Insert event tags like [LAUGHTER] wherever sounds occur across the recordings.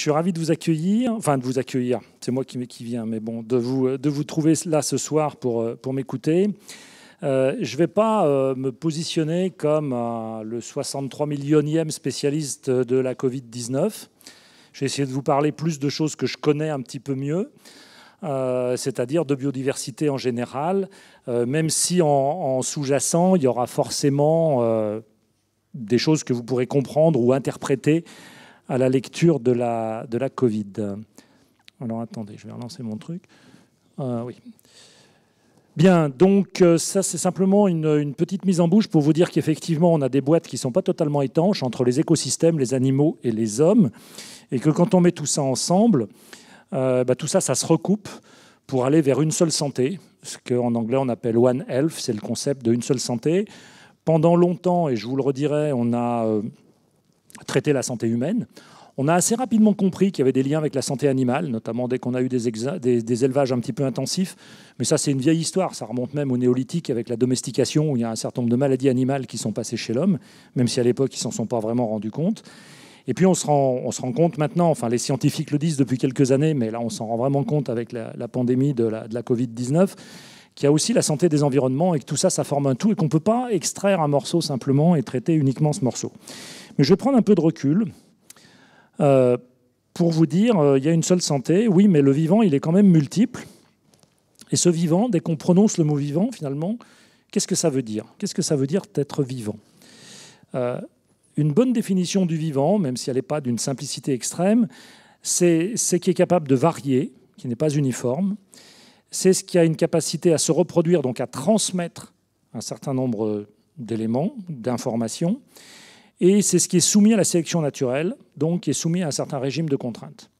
Je suis ravi de vous accueillir, enfin de vous accueillir, c'est moi qui, qui viens, mais bon, de vous, euh, de vous trouver là ce soir pour, euh, pour m'écouter. Euh, je ne vais pas me positionner comme le 63 millionième spécialiste de la Covid-19. Je vais essayer de vous parler plus de choses que je connais un petit peu mieux, c'est-à-dire de biodiversité en général, même si en, en sous-jacent, il y aura forcément des choses que vous pourrez comprendre ou interpréter à la lecture de la, de la Covid. Alors attendez, je vais relancer mon truc. Euh, oui. Bien, donc euh, ça c'est simplement une, une, petite mise en bouche pour vous dire qu'effectivement on a des boîtes qui ne sont pas totalement étanches entre les écosystèmes, les animaux et les hommes, et que quand on met tout ça ensemble, euh, bah, tout ça ça se recoupe pour aller vers une seule santé, ce qu'en anglais on appelle One Health, c'est le concept de une seule santé. Pendant longtemps, et je vous le redirai, on a traiter la santé humaine. On a assez rapidement compris qu'il y avait des liens avec la santé animale, notamment dès qu'on a eu des, des, élevages un petit peu intensifs. Mais ça, c'est une vieille histoire. Ça remonte même au néolithique avec la domestication, où il y a un certain nombre de maladies animales qui sont passées chez l'homme, même si à l'époque, ils s'en sont pas vraiment rendus compte. Et puis, on se, rend, on se rend compte maintenant, enfin, les scientifiques le disent depuis quelques années, mais là, on s'en rend vraiment compte avec la, pandémie de la, de la Covid-19, qu'il y a aussi la santé des environnements et que tout ça, ça forme un tout et qu'on ne peut pas extraire un morceau simplement et traiter uniquement ce morceau je vais prendre un peu de recul euh, pour vous dire, euh, il y a une seule santé, oui, mais le vivant, il est quand même multiple. Et ce vivant, dès qu'on prononce le mot vivant, finalement, qu'est-ce que ça veut dire Qu'est-ce que ça veut dire d'être vivant euh, Une bonne définition du vivant, même si elle n'est pas d'une simplicité extrême, c'est ce qui est capable de varier, qui n'est pas uniforme. C'est ce qui a une capacité à se reproduire, donc à transmettre un certain nombre d'éléments, d'informations. Et c'est ce qui est soumis à la sélection naturelle, donc qui est soumis à un certain régime de contraintes.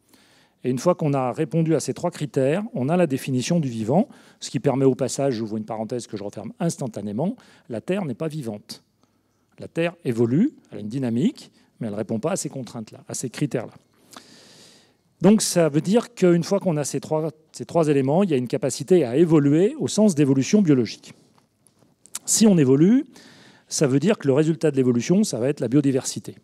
Et une fois qu'on a répondu à ces trois critères, on a la définition du vivant, ce qui permet au passage, j'ouvre une parenthèse que je referme instantanément, la Terre n'est pas vivante. La Terre évolue, elle a une dynamique, mais elle ne répond pas à ces contraintes-là, à ces critères-là. Donc ça veut dire qu'une fois qu'on a ces trois, ces trois éléments, il y a une capacité à évoluer au sens d'évolution biologique. Si on évolue, ça veut dire que le résultat de l'évolution, ça va être la biodiversité.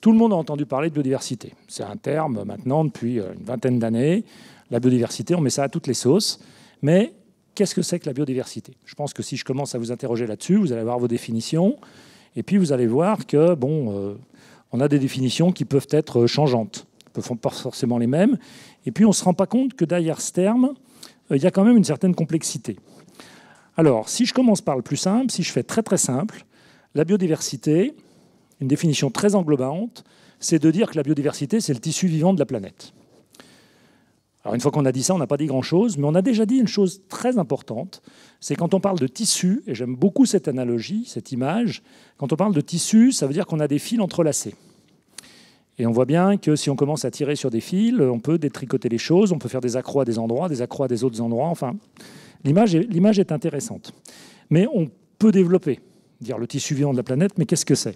Tout le monde a entendu parler de biodiversité. C'est un terme maintenant depuis euh, une vingtaine d'années. La biodiversité, on met ça à toutes les sauces. Mais qu'est-ce que c'est que la biodiversité Je pense que si je commence à vous interroger là-dessus, vous allez voir vos définitions. Et puis vous allez voir que, bon, euh, on a des définitions qui peuvent être changeantes, ne sont pas forcément les mêmes. Et puis on ne se rend pas compte que derrière ce terme, euh, il y a quand même une certaine complexité. Alors, si je commence par le plus simple, si je fais très très simple, la biodiversité, une définition très englobante, c'est de dire que la biodiversité, c'est le tissu vivant de la planète. Alors une fois qu'on a dit ça, on n'a pas dit grand-chose, mais on a déjà dit une chose très importante, c'est quand on parle de tissu, et j'aime beaucoup cette analogie, cette image, quand on parle de tissu, ça veut dire qu'on a des fils entrelacés. Et on voit bien que si on commence à tirer sur des fils, on peut détricoter les choses, on peut faire des accrocs à des endroits, des accrocs à des autres endroits. Enfin, l'image est, intéressante. Mais on peut développer, dire le tissu vivant de la planète, mais qu'est-ce que c'est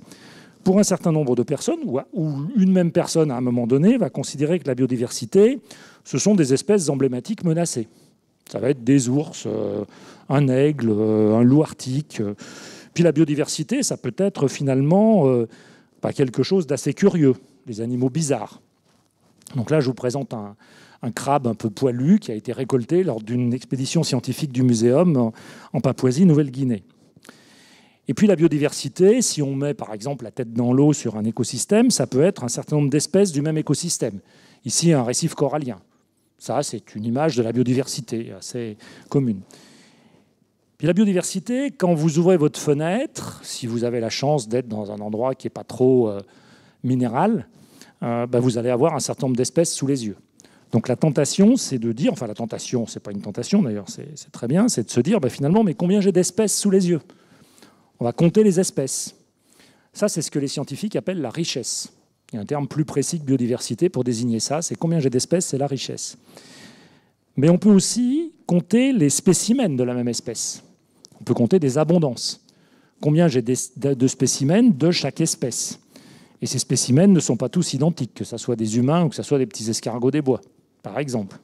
Pour un certain nombre de personnes, ou, une même personne à un moment donné, va considérer que la biodiversité, ce sont des espèces emblématiques menacées. Ça va être des ours, euh, un aigle, euh, un loup arctique. Puis la biodiversité, ça peut être finalement euh, pas quelque chose d'assez curieux les animaux bizarres. Donc là, je vous présente un, crabe un peu poilu qui a été récolté lors d'une expédition scientifique du muséum en Papouasie-Nouvelle-Guinée. Et puis la biodiversité, si on met par exemple la tête dans l'eau sur un écosystème, ça peut être un certain nombre d'espèces du même écosystème. Ici, un récif corallien. Ça, c'est une image de la biodiversité assez commune. Puis la biodiversité, quand vous ouvrez votre fenêtre, si vous avez la chance d'être dans un endroit qui n'est pas trop euh, minérale, euh, bah, vous allez avoir un certain nombre d'espèces sous les yeux. Donc la tentation, c'est de dire, enfin la tentation, c'est pas une tentation d'ailleurs, c'est très bien, c'est de se dire bah, finalement, mais combien j'ai d'espèces sous les yeux On va compter les espèces. Ça, c'est ce que les scientifiques appellent la richesse. Il y a un terme plus précis que biodiversité pour désigner ça, c'est combien j'ai d'espèces, c'est la richesse. Mais on peut aussi compter les spécimens de la même espèce. On peut compter des abondances. Combien j'ai de spécimens de chaque espèce. Et ces spécimens ne sont pas tous identiques, que ce soit des humains ou que ce soit des petits escargots des bois, par exemple.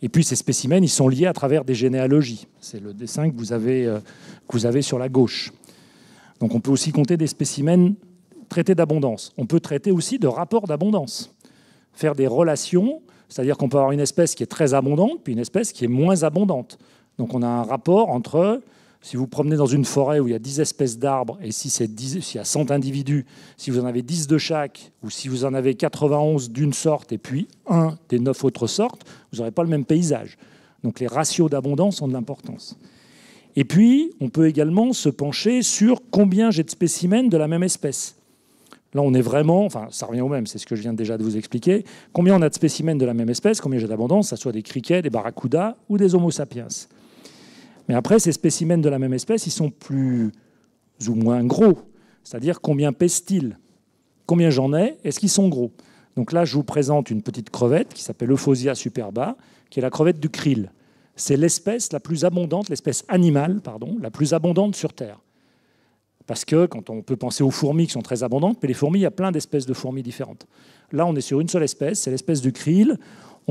Et puis ces spécimens, ils sont liés à travers des généalogies. C'est le dessin que vous, avez, euh, que vous avez sur la gauche. Donc on peut aussi compter des spécimens traités d'abondance. On peut traiter aussi de rapports d'abondance. Faire des relations, c'est-à-dire qu'on peut avoir une espèce qui est très abondante, puis une espèce qui est moins abondante. Donc on a un rapport entre si vous promenez dans une forêt où il y a 10 espèces d'arbres et si s'il y a 100 individus, si vous en avez 10 de chaque ou si vous en avez 91 d'une sorte et puis un des 9 autres sortes, vous n'aurez pas le même paysage. Donc les ratios d'abondance ont de l'importance. Et puis, on peut également se pencher sur combien j'ai de spécimens de la même espèce. Là, on est vraiment, enfin, ça revient au même, c'est ce que je viens déjà de vous expliquer. Combien on a de spécimens de la même espèce, combien j'ai d'abondance, ça soit des criquets, des barracudas ou des homo sapiens. Mais après, ces spécimens de la même espèce, ils sont plus ou moins gros. C'est-à-dire combien pèsent-ils Combien j'en ai Est-ce qu'ils sont gros Donc là, je vous présente une petite crevette qui s'appelle Euphosia superba, qui est la crevette du krill. C'est l'espèce la plus abondante, l'espèce animale, pardon, la plus abondante sur Terre. Parce que quand on peut penser aux fourmis qui sont très abondantes, mais les fourmis, il y a plein d'espèces de fourmis différentes. Là, on est sur une seule espèce, c'est l'espèce du krill.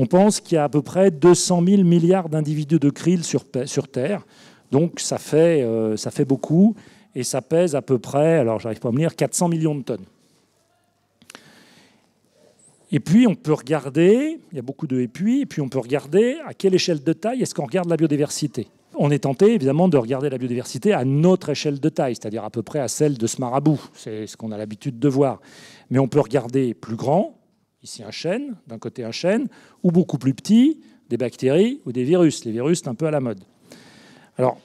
On pense qu'il y a à peu près 200 000 milliards d'individus de krill sur, Terre. Donc ça fait, euh, ça fait beaucoup et ça pèse à peu près, alors j'arrive pas à me lire, 400 millions de tonnes. Et puis on peut regarder, il y a beaucoup de épuis, et puis on peut regarder à quelle échelle de taille est-ce qu'on regarde la biodiversité. On est tenté évidemment de regarder la biodiversité à notre échelle de taille, c'est-à-dire à peu près à celle de ce marabout, c'est ce qu'on a l'habitude de voir. Mais on peut regarder plus grand, ici un chêne, d'un côté un chêne, ou beaucoup plus petit, des bactéries ou des virus. Les virus, c'est un peu à la mode. Alors,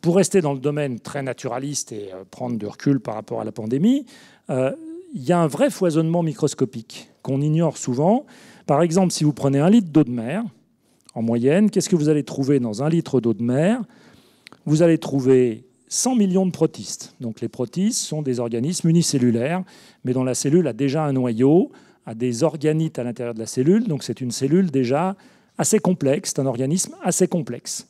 pour rester dans le domaine très naturaliste et euh, prendre du recul par rapport à la pandémie, euh, il y a un vrai foisonnement microscopique qu'on ignore souvent. Par exemple, si vous prenez un litre d'eau de mer, en moyenne, qu'est-ce que vous allez trouver dans un litre d'eau de mer Vous allez trouver 100 millions de protistes. Donc les protistes sont des organismes unicellulaires, mais dont la cellule a déjà un noyau à des organites à l'intérieur de la cellule. Donc c'est une cellule déjà assez complexe, c'est un organisme assez complexe.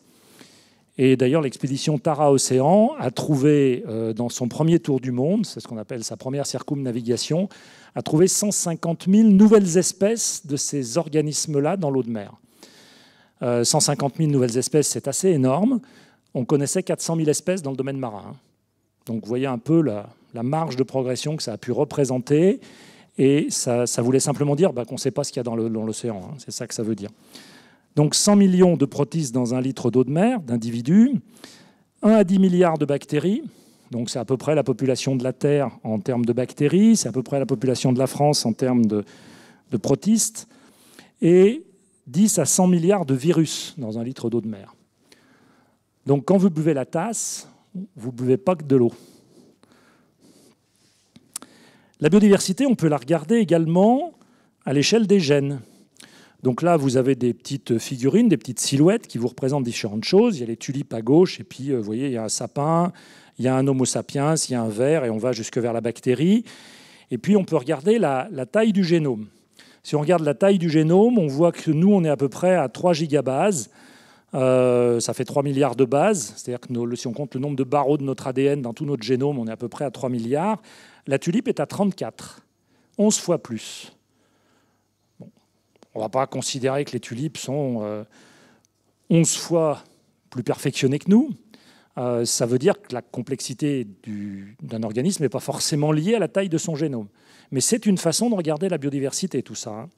Et d'ailleurs, l'expédition Tara Océan a trouvé, euh, dans son premier tour du monde, c'est ce qu'on appelle sa première circumnavigation, a trouvé 150 000 nouvelles espèces de ces organismes-là dans l'eau de mer. 150 euh, 000 nouvelles espèces, c'est assez énorme. On connaissait 400 000 espèces dans le domaine marin. Donc vous voyez un peu la, la marge de progression que ça a pu représenter. Et ça, voulait simplement dire bah, qu'on ne sait pas ce qu'il y a dans l'océan. Hein. C'est ça que ça veut dire. Donc 100 millions de protistes dans un litre d'eau de mer d'individus, 1 à 10 milliards de bactéries. Donc c'est à peu près la population de la Terre en termes de bactéries, c'est à peu près la population de la France en termes de, de protistes, et 10 à 100 milliards de virus dans un litre d'eau de mer. Donc quand vous buvez la tasse, vous ne buvez pas que de l'eau. La biodiversité, on peut la regarder également à l'échelle des gènes. Donc là, vous avez des petites figurines, des petites silhouettes qui vous représentent différentes choses. Il y a les tulipes à gauche, et puis, euh, vous voyez, il y a un sapin, il y a un homo sapiens, il y a un ver, et on va jusque vers la bactérie. Et puis, on peut regarder la, taille du génome. Si on regarde la taille du génome, on voit que nous, on est à peu près à 3 gigabases. Euh, ça fait 3 milliards de bases, c'est-à-dire que si on compte le nombre de barreaux de notre ADN dans tout notre génome, on est à peu près à 3 milliards. La tulipe est à 34, 11 fois plus. on ne va pas considérer que les tulipes sont 11 euh, fois plus perfectionnées que nous. Euh, ça veut dire que la complexité d'un organisme n'est pas forcément liée à la taille de son génome. Mais c'est une façon de regarder la biodiversité, tout ça. Hein.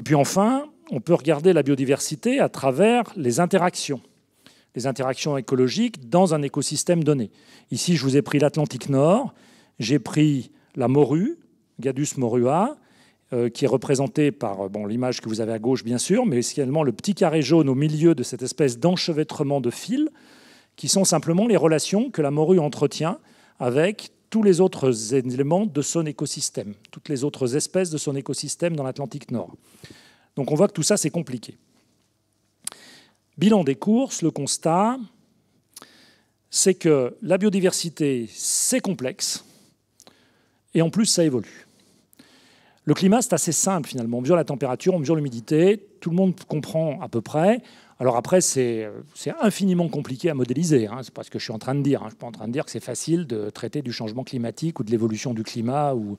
Et puis enfin, on peut regarder la biodiversité à travers les interactions les interactions écologiques dans un écosystème donné. Ici, je vous ai pris l'Atlantique Nord, j'ai pris la morue, Gadus morua, euh, qui est représentée par euh, bon, l'image que vous avez à gauche, bien sûr, mais également le petit carré jaune au milieu de cette espèce d'enchevêtrement de fils, qui sont simplement les relations que la morue entretient avec tous les autres éléments de son écosystème, toutes les autres espèces de son écosystème dans l'Atlantique Nord. Donc on voit que tout ça, c'est compliqué. Bilan des courses, le constat, c'est que la biodiversité, c'est complexe, et en plus, ça évolue. Le climat, c'est assez simple finalement. On mesure la température, on mesure l'humidité, tout le monde comprend à peu près. Alors après, c'est infiniment compliqué à modéliser. Hein. C'est pas ce que je suis en train de dire. Hein. Je suis pas en train de dire que c'est facile de traiter du changement climatique ou de l'évolution du climat, ou,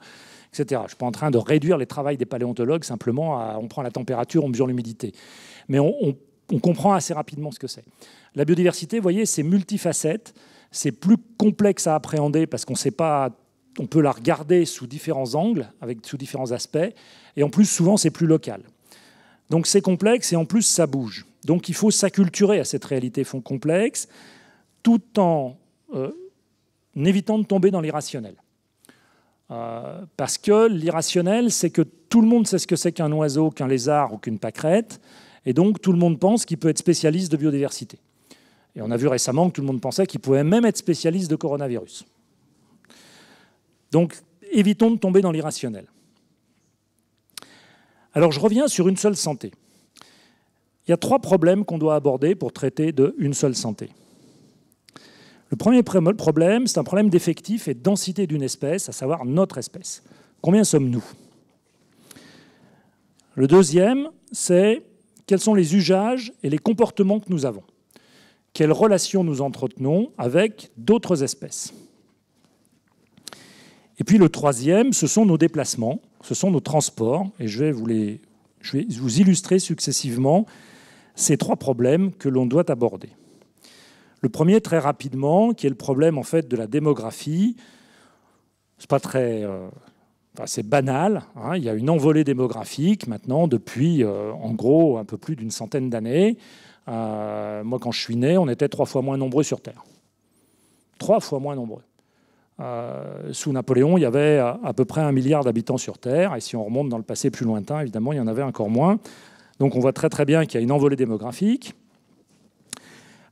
etc. Je suis pas en train de réduire les travaux des paléontologues simplement à on prend la température, on mesure l'humidité. Mais on, on on comprend assez rapidement ce que c'est. La biodiversité, vous voyez, c'est multifacette, c'est plus complexe à appréhender parce qu'on sait pas, on peut la regarder sous différents angles, avec sous différents aspects, et en plus souvent c'est plus local. Donc c'est complexe et en plus ça bouge. Donc il faut s'acculturer à cette réalité fond complexe, tout en euh, évitant de tomber dans l'irrationnel. Euh, parce que l'irrationnel, c'est que tout le monde sait ce que c'est qu'un oiseau, qu'un lézard ou qu'une pâquerette. Et donc, tout le monde pense qu'il peut être spécialiste de biodiversité. Et on a vu récemment que tout le monde pensait qu'il pouvait même être spécialiste de coronavirus. Donc, évitons de tomber dans l'irrationnel. Alors, je reviens sur une seule santé. Il y a trois problèmes qu'on doit aborder pour traiter de une seule santé. Le premier problème, c'est un problème d'effectif et de densité d'une espèce, à savoir notre espèce. Combien sommes-nous Le deuxième, c'est quels sont les usages et les comportements que nous avons, quelles relations nous entretenons avec d'autres espèces. Et puis le troisième, ce sont nos déplacements, ce sont nos transports, et je vais vous, je vais vous illustrer successivement ces trois problèmes que l'on doit aborder. Le premier, très rapidement, qui est le problème en fait de la démographie. C'est pas très euh, c'est banal. Hein. Il y a une envolée démographique maintenant depuis, euh, en gros, un peu plus d'une centaine d'années. Euh, moi, quand je suis né, on était trois fois moins nombreux sur Terre. Trois fois moins nombreux. Euh, sous Napoléon, il y avait à peu près un milliard d'habitants sur Terre. Et si on remonte dans le passé plus lointain, évidemment, il y en avait encore moins. Donc on voit très très bien qu'il y a une envolée démographique.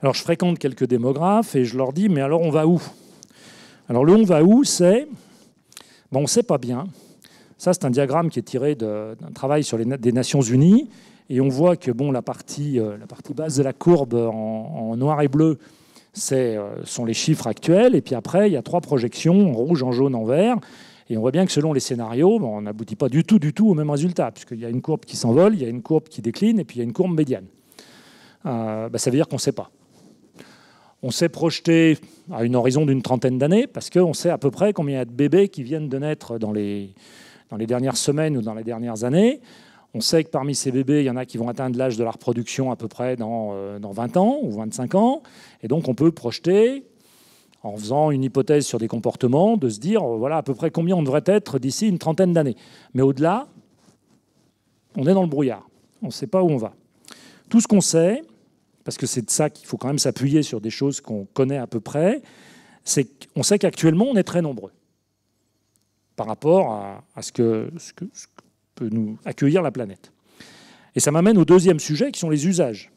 Alors je fréquente quelques démographes et je leur dis, mais alors on va où Alors le on va où, c'est ben, on ne sait pas bien. Ça, c'est un diagramme qui est tiré d'un travail sur les, des Nations Unies. Et on voit que bon, la, partie, euh, la partie basse de la courbe en, noir et bleu c'est, euh, sont les chiffres actuels. Et puis après, il y a trois projections, en rouge, en jaune, en vert. Et on voit bien que selon les scénarios, ben, on n'aboutit pas du tout, du tout au même résultat, puisqu'il y a une courbe qui s'envole, il y a une courbe qui décline, et puis il y a une courbe médiane. Euh, ben, ça veut dire qu'on ne sait pas. On s'est projeté à une horizon d'une trentaine d'années, parce qu'on sait à peu près combien il y a de bébés qui viennent de naître dans les, dans les dernières semaines ou dans les dernières années. On sait que parmi ces bébés, il y en a qui vont atteindre l'âge de la reproduction à peu près dans, 20 euh, ans ou 25 ans. Et donc on peut projeter, en faisant une hypothèse sur des comportements, de se dire, euh, voilà à peu près combien on devrait être d'ici une trentaine d'années. Mais au-delà, on est dans le brouillard. On ne sait pas où on va. Tout ce qu'on sait, parce que c'est de ça qu'il faut quand même s'appuyer sur des choses qu'on connaît à peu près, c'est qu'on sait qu'actuellement, on est très nombreux par rapport à, ce, que, peut nous accueillir la planète. Et ça m'amène au deuxième sujet, qui sont les usages.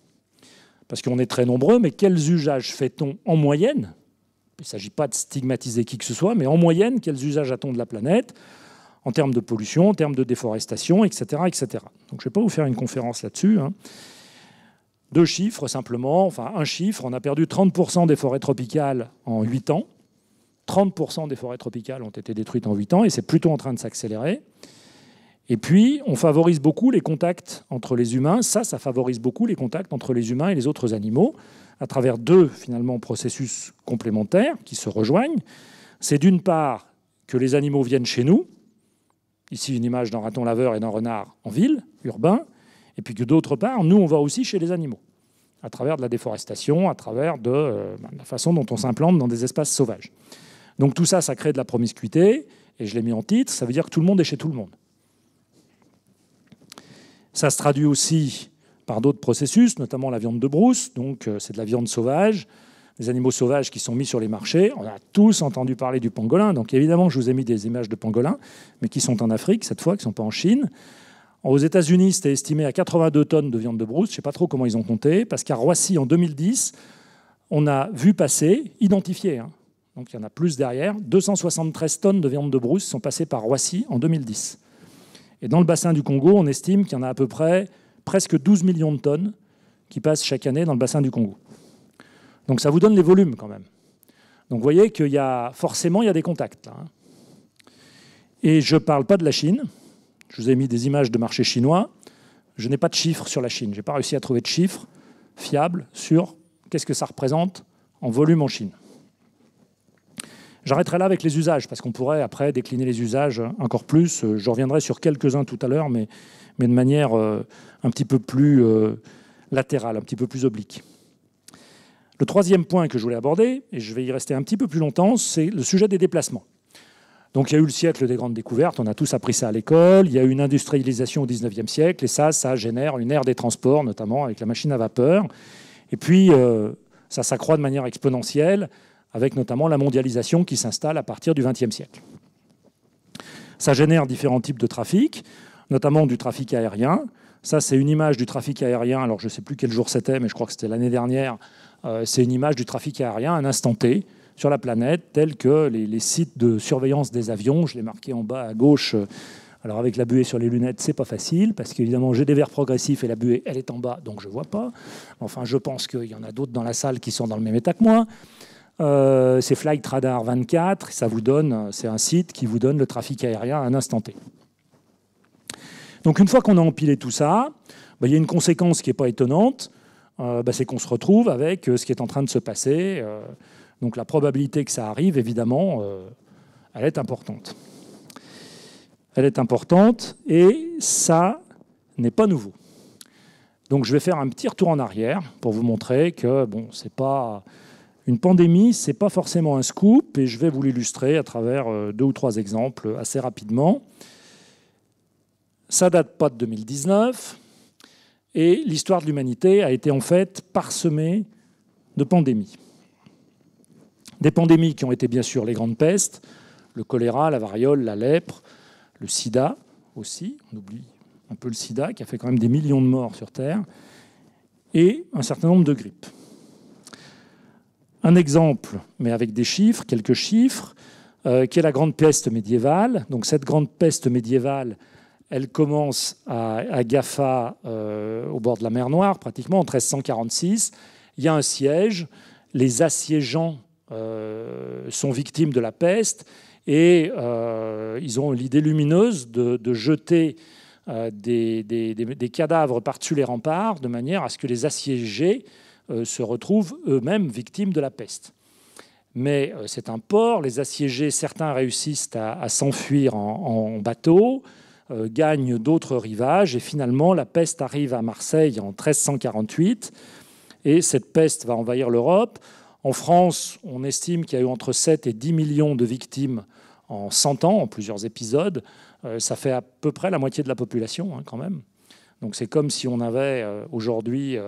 Parce qu'on est très nombreux, mais quels usages fait-on en moyenne Il ne s'agit pas de stigmatiser qui que ce soit, mais en moyenne, quels usages a-t-on de la planète en termes de pollution, en termes de déforestation, etc. etc. Donc je ne vais pas vous faire une conférence là-dessus. Hein. Deux chiffres simplement, enfin un chiffre, on a perdu 30% des forêts tropicales en 8 ans. 30% des forêts tropicales ont été détruites en 8 ans et c'est plutôt en train de s'accélérer. Et puis, on favorise beaucoup les contacts entre les humains. Ça, ça favorise beaucoup les contacts entre les humains et les autres animaux à travers deux finalement processus complémentaires qui se rejoignent. C'est d'une part que les animaux viennent chez nous. Ici, une image d'un raton laveur et d'un renard en ville, urbain et puis que d'autre part, nous, on va aussi chez les animaux, à travers de la déforestation, à travers euh, ben, de la façon dont on s'implante dans des espaces sauvages. Donc tout ça, ça crée de la promiscuité, et je l'ai mis en titre, ça veut dire que tout le monde est chez tout le monde. Ça se traduit aussi par d'autres processus, notamment la viande de brousse, donc euh, c'est de la viande sauvage, des animaux sauvages qui sont mis sur les marchés. On a tous entendu parler du pangolin, donc évidemment je vous ai mis des images de pangolins, mais qui sont en Afrique cette fois, qui ne sont pas en Chine. Aux États-Unis, c'était estimé à 82 tonnes de viande de brousse. Je ne sais pas trop comment ils ont compté, parce qu'à Roissy, en 2010, on a vu passer, identifié, hein, donc il y en a plus derrière, 273 tonnes de viande de brousse sont passées par Roissy en 2010. Et dans le bassin du Congo, on estime qu'il y en a à peu près presque 12 millions de tonnes qui passent chaque année dans le bassin du Congo. Donc ça vous donne les volumes quand même. Donc vous voyez qu'il y a forcément il y a des contacts. Hein. Et je ne parle pas de la Chine. Je vous ai mis des images de marché chinois. Je n'ai pas de chiffres sur la Chine. Je n'ai pas réussi à trouver de chiffres fiables sur qu'est-ce que ça représente en volume en Chine. J'arrêterai là avec les usages, parce qu'on pourrait après décliner les usages encore plus. Euh, je reviendrai sur quelques-uns tout à l'heure, mais, mais, de manière euh, un petit peu plus euh, latérale, un petit peu plus oblique. Le troisième point que je voulais aborder, et je vais y rester un petit peu plus longtemps, c'est le sujet des déplacements. Donc il y a eu le siècle des grandes découvertes, on a tous appris ça à l'école, il y a eu une industrialisation au 19e siècle, et ça, ça génère une ère des transports, notamment avec la machine à vapeur. Et puis, euh, ça s'accroît de manière exponentielle, avec notamment la mondialisation qui s'installe à partir du 20e siècle. Ça génère différents types de trafic, notamment du trafic aérien. Ça, c'est une image du trafic aérien. Alors, je ne sais plus quel jour c'était, mais je crois que c'était l'année dernière. Euh, c'est une image du trafic aérien à un instant T sur la planète, tels que les, sites de surveillance des avions. Je l'ai marqué en bas à gauche. Alors avec la buée sur les lunettes, c'est pas facile parce qu'évidemment j'ai des verres progressifs et la buée elle est en bas donc je vois pas. Enfin je pense qu'il y en a d'autres dans la salle qui sont dans le même état que moi. Euh, c'est Flight Radar 24, ça vous donne, c'est un site qui vous donne le trafic aérien à un instant T. Donc une fois qu'on a empilé tout ça, bah, il y a une conséquence qui n'est pas étonnante, euh, bah, c'est qu'on se retrouve avec euh, ce qui est en train de se passer. Donc la probabilité que ça arrive, évidemment, euh, elle est importante. Elle est importante et ça n'est pas nouveau. Donc je vais faire un petit retour en arrière pour vous montrer que bon, c'est pas une pandémie, c'est pas forcément un scoop et je vais vous l'illustrer à travers euh, deux ou trois exemples assez rapidement. Ça date pas de 2019 et l'histoire de l'humanité a été en fait parsemée de pandémies. Des pandémies qui ont été bien sûr les grandes pestes, le choléra, la variole, la lèpre, le sida aussi, on oublie un peu le sida qui a fait quand même des millions de morts sur Terre, et un certain nombre de grippes. Un exemple, mais avec des chiffres, quelques chiffres, euh, qui est la grande peste médiévale. Donc cette grande peste médiévale, elle commence à, Gaffa, euh, au bord de la mer Noire, pratiquement en 1346. Il y a un siège. Les assiégeants euh, sont victimes de la peste et euh, ils ont l'idée lumineuse de, jeter euh, des, cadavres par-dessus les remparts de manière à ce que les assiégés se retrouvent eux-mêmes victimes de la peste. Mais c'est un port, les assiégés, certains réussissent à, s'enfuir en, bateau, gagnent d'autres rivages, et finalement la peste arrive à Marseille en 1348, et cette peste va envahir l'Europe. En France, on estime qu'il y a eu entre 7 et 10 millions de victimes en 100 ans, en plusieurs épisodes. Euh, ça fait à peu près la moitié de la population, hein, quand même. Donc c'est comme si on avait euh, aujourd'hui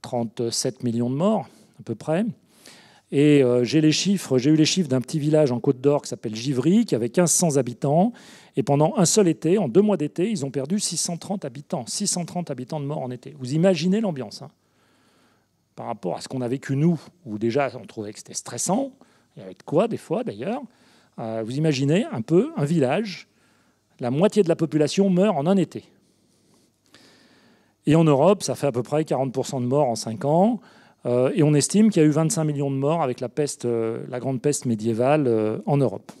37 euh, millions de morts, à peu près. Et j'ai les chiffres, j'ai eu les chiffres d'un petit village en Côte d'Or qui s'appelle Givry, qui avait 1500 habitants. Et pendant un seul été, en deux mois d'été, ils ont perdu 630 habitants, 630 habitants de morts en été. Vous imaginez l'ambiance hein par rapport à ce qu'on a vécu nous, où déjà on trouvait que c'était stressant, et avec quoi des fois d'ailleurs, euh, vous imaginez un peu un village, la moitié de la population meurt en un été. Et en Europe, ça fait à peu près 40% de morts en 5 ans, euh, et on estime qu'il y a eu 25 millions de morts avec la, peste, euh, la grande peste médiévale en Europe.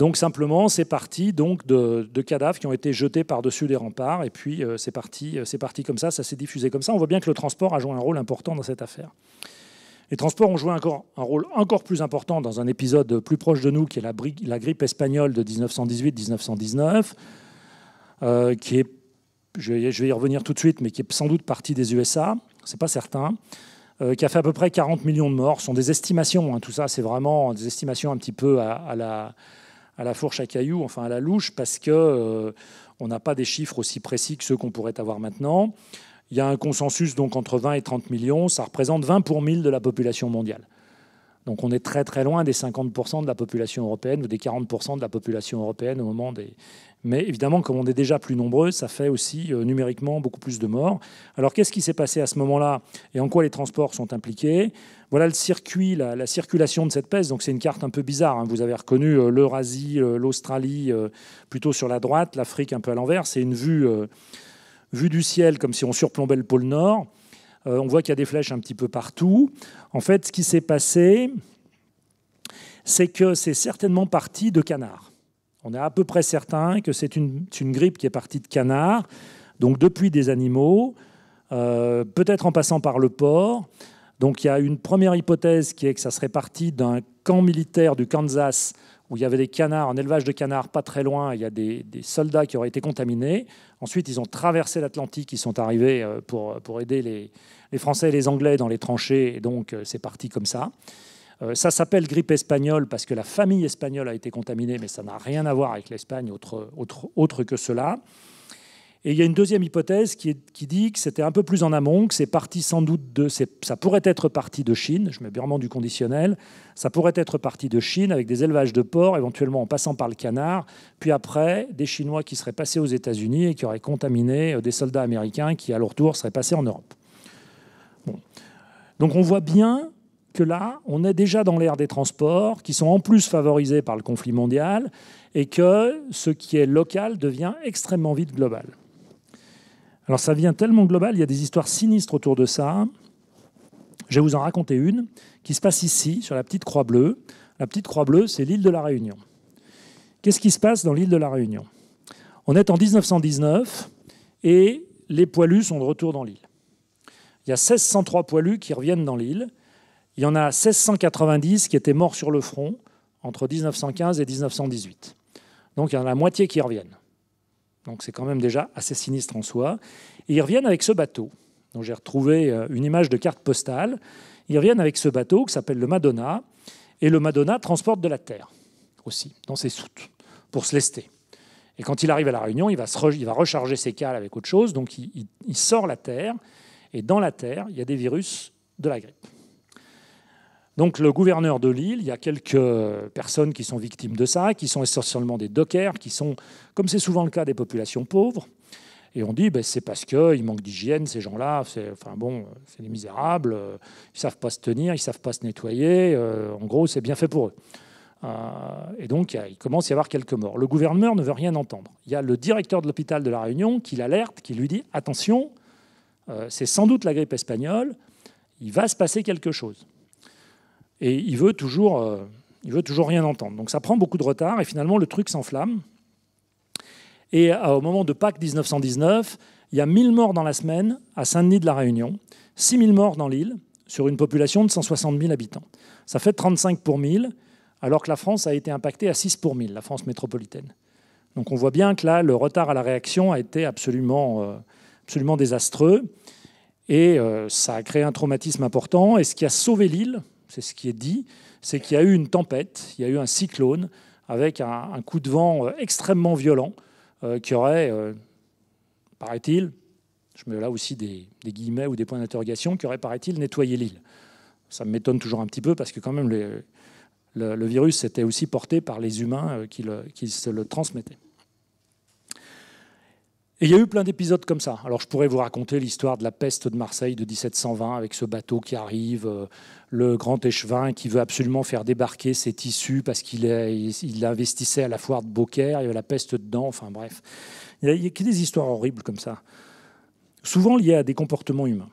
Donc simplement, c'est parti donc de, cadavres qui ont été jetés par-dessus des remparts, et puis euh, c'est parti, euh, parti comme ça, ça s'est diffusé comme ça. On voit bien que le transport a joué un rôle important dans cette affaire. Les transports ont joué un rôle encore plus important dans un épisode plus proche de nous, qui est la, grippe espagnole de 1918-1919, euh, qui est, je vais, y revenir tout de suite, mais qui est sans doute partie des USA, c'est pas certain qui a fait à peu près 40 millions de morts. Ce sont des estimations, hein. tout ça, c'est vraiment des estimations un petit peu à la, à la fourche à cailloux, enfin à la louche, parce que euh, on n'a pas des chiffres aussi précis que ceux qu'on pourrait avoir maintenant. Il y a un consensus donc entre 20 et 30 millions, ça représente 20 pour 1000 de la population mondiale. Donc on est très très loin des 50% de la population européenne ou des 40% de la population européenne au moment des, mais évidemment, comme on est déjà plus nombreux, ça fait aussi euh, numériquement beaucoup plus de morts. Alors qu'est-ce qui s'est passé à ce moment-là et en quoi les transports sont impliqués Voilà le circuit, la, circulation de cette peste. Donc c'est une carte un peu bizarre. Hein. Vous avez reconnu euh, l'Eurasie, euh, l'Australie plutôt sur la droite, l'Afrique un peu à l'envers. C'est une vue, vue du ciel comme si on surplombait le pôle Nord. on voit qu'il y a des flèches un petit peu partout. En fait, ce qui s'est passé, c'est que c'est certainement parti de canards. On est à peu près certain que c'est une, grippe qui est partie de canards, donc depuis des animaux, euh, peut-être en passant par le port. Donc il y a une première hypothèse qui est que ça serait parti d'un camp militaire du Kansas où il y avait des canards, en élevage de canards pas très loin, il y a des, soldats qui auraient été contaminés. Ensuite, ils ont traversé l'Atlantique, ils sont arrivés euh, pour, aider les, les, Français et les Anglais dans les tranchées, et donc euh, c'est parti comme ça. Euh, ça s'appelle grippe espagnole parce que la famille espagnole a été contaminée, mais ça n'a rien à voir avec l'Espagne autre, autre, autre que cela. Et il y a une deuxième hypothèse qui, est, qui dit que c'était un peu plus en amont, que c'est parti sans doute de. Ça pourrait être parti de Chine, je mets bien du conditionnel. Ça pourrait être parti de Chine avec des élevages de porcs, éventuellement en passant par le canard. Puis après, des Chinois qui seraient passés aux États-Unis et qui auraient contaminé euh, des soldats américains qui, à leur tour, seraient passés en Europe. Donc on voit bien que là, on est déjà dans l'ère des transports, qui sont en plus favorisés par le conflit mondial, et que ce qui est local devient extrêmement vite global. Alors ça vient tellement global, il y a des histoires sinistres autour de ça. Je vais vous en raconter une qui se passe ici, sur la petite Croix Bleue. La petite Croix Bleue, c'est l'île de la Réunion. Qu'est-ce qui se passe dans l'île de la Réunion On est en 1919 et les poilus sont de retour dans l'île. Il y a 1603 poilus qui reviennent dans l'île il y en a 1690 qui étaient morts sur le front entre 1915 et 1918. Donc il y en a la moitié qui reviennent. Donc c'est quand même déjà assez sinistre en soi. Et ils reviennent avec ce bateau. Donc j'ai retrouvé euh, une image de carte postale. Ils reviennent avec ce bateau qui s'appelle le Madonna. Et le Madonna transporte de la terre aussi dans ses soutes pour se lester. Et quand il arrive à la Réunion, il va, il va recharger ses cales avec autre chose. Donc il sort la terre. Et dans la terre, il y a des virus de la grippe. Donc le gouverneur de Lille, il y a quelques euh, personnes qui sont victimes de ça, qui sont essentiellement des dockers, qui sont, comme c'est souvent le cas, des populations pauvres. Et on dit, ben, c'est parce qu'ils manquent d'hygiène, ces gens-là. C'est, enfin bon, c'est des misérables. Ils euh, ils savent pas se tenir, ils savent pas se nettoyer. Euh, en gros, c'est bien fait pour eux. et donc, il commence à y avoir quelques morts. Le gouverneur ne veut rien entendre. Il y a le directeur de l'hôpital de la Réunion qui l'alerte, qui lui dit attention, c'est sans doute la grippe espagnole. Il va se passer quelque chose. Et il veut toujours, euh, il veut toujours rien entendre. Donc ça prend beaucoup de retard et finalement le truc s'enflamme. Et euh, au moment de Pâques 1919, il y a 1000 morts dans la semaine à Saint-Denis de la Réunion, 6000 morts dans l'île, sur une population de 160 000 habitants. Ça fait 35 pour 1000, alors que la France a été impactée à 6 pour 1000, la France métropolitaine. Donc on voit bien que là, le retard à la réaction a été absolument, euh, absolument désastreux. Et ça a créé un traumatisme important. Et ce qui a sauvé l'île, c'est ce qui est dit, c'est qu'il y a eu une tempête, il y a eu un cyclone avec un, coup de vent euh, extrêmement violent euh, qui aurait, euh, paraît-il, je mets là aussi des, guillemets ou des points d'interrogation, qui aurait, paraît-il, nettoyé l'île. Ça m'étonne toujours un petit peu parce que quand même le, virus était aussi porté par les humains qui se le transmettaient. Et il y a eu plein d'épisodes comme ça. Alors je pourrais vous raconter l'histoire de la peste de Marseille de 1720 avec ce bateau qui arrive, euh, le grand échevin qui veut absolument faire débarquer ses tissus parce qu'il investissait à la foire de Beaucaire, il y avait la peste dedans, enfin bref. Il y a, il y a des histoires horribles comme ça, souvent liées à des comportements humains.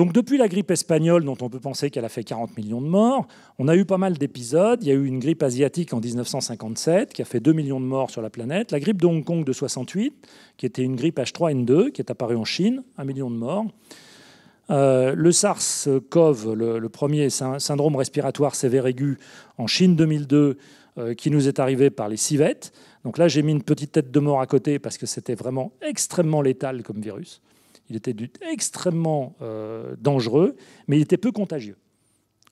Donc depuis la grippe espagnole, dont on peut penser qu'elle a fait 40 millions de morts, on a eu pas mal d'épisodes. Il y a eu une grippe asiatique en 1957 qui a fait 2 millions de morts sur la planète. La grippe de Hong Kong de 68, qui était une grippe H3N2, qui est apparue en Chine, 1 million de morts. Euh, le SARS-CoV, le, premier syndrome respiratoire sévère aigu en Chine 2002, euh, qui nous est arrivé par les civettes. Donc là, j'ai mis une petite tête de mort à côté parce que c'était vraiment extrêmement létal comme virus. Il était extrêmement euh, dangereux, mais il était peu contagieux.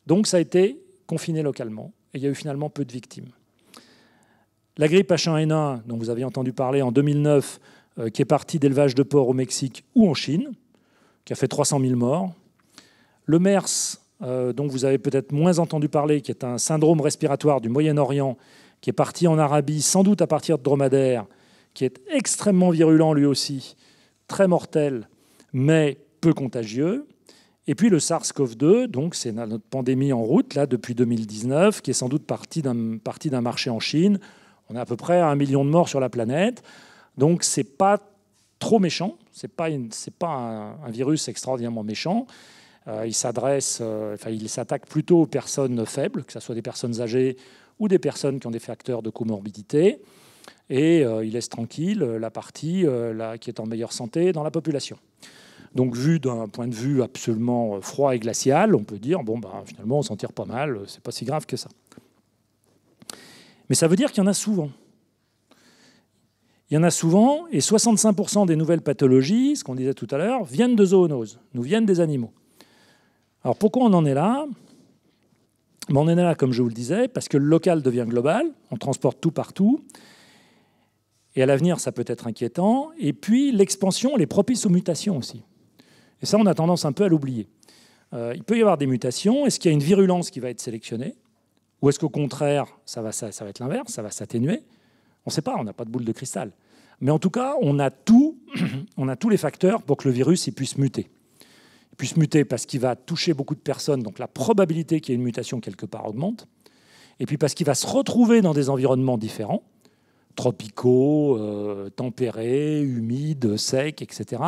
Donc ça a été confiné localement et il y a eu finalement peu de victimes. La grippe H1N1, dont vous avez entendu parler en 2009, euh, qui est partie d'élevage de porc au Mexique ou en Chine, qui a fait 300 000 morts. Le MERS, euh, dont vous avez peut-être moins entendu parler, qui est un syndrome respiratoire du Moyen-Orient, qui est parti en Arabie sans doute à partir de dromadaires, qui est extrêmement virulent lui aussi, très mortel, mais peu contagieux. Et puis le SARS-CoV-2, donc c'est notre pandémie en route là depuis 2019, qui est sans doute partie d'un marché en Chine. On a à peu près un million de morts sur la planète, donc c'est pas trop méchant. C'est pas pas un, virus extraordinairement méchant. Euh, il s'adresse, euh, il s'attaque plutôt aux personnes faibles, que ce soit des personnes âgées ou des personnes qui ont des facteurs de comorbidité et euh, il laisse tranquille euh, la partie euh, qui est en meilleure santé dans la population. Donc vu d'un point de vue absolument froid et glacial, on peut dire, bon, ben, finalement, on s'en tire pas mal, c'est pas si grave que ça. Mais ça veut dire qu'il y en a souvent. Il y en a souvent, et 65% des nouvelles pathologies, ce qu'on disait tout à l'heure, viennent de zoonoses, nous viennent des animaux. Alors pourquoi on en est là ben, On en est là, comme je vous le disais, parce que le local devient global, on transporte tout partout, et à l'avenir, ça peut être inquiétant. Et puis, l'expansion, elle est propice aux mutations aussi. Et ça, on a tendance un peu à l'oublier. Euh, il peut y avoir des mutations. Est-ce qu'il y a une virulence qui va être sélectionnée Ou est-ce qu'au contraire, ça va, ça, va être l'inverse, ça va s'atténuer On ne sait pas, on n'a pas de boule de cristal. Mais en tout cas, [CLEARS THROAT] on a, tous les facteurs pour que le virus il puisse muter. Il puisse muter parce qu'il va toucher beaucoup de personnes, donc la probabilité qu'il y ait une mutation quelque part augmente. Et puis parce qu'il va se retrouver dans des environnements différents tropicaux, euh, tempérés, humides, secs, etc.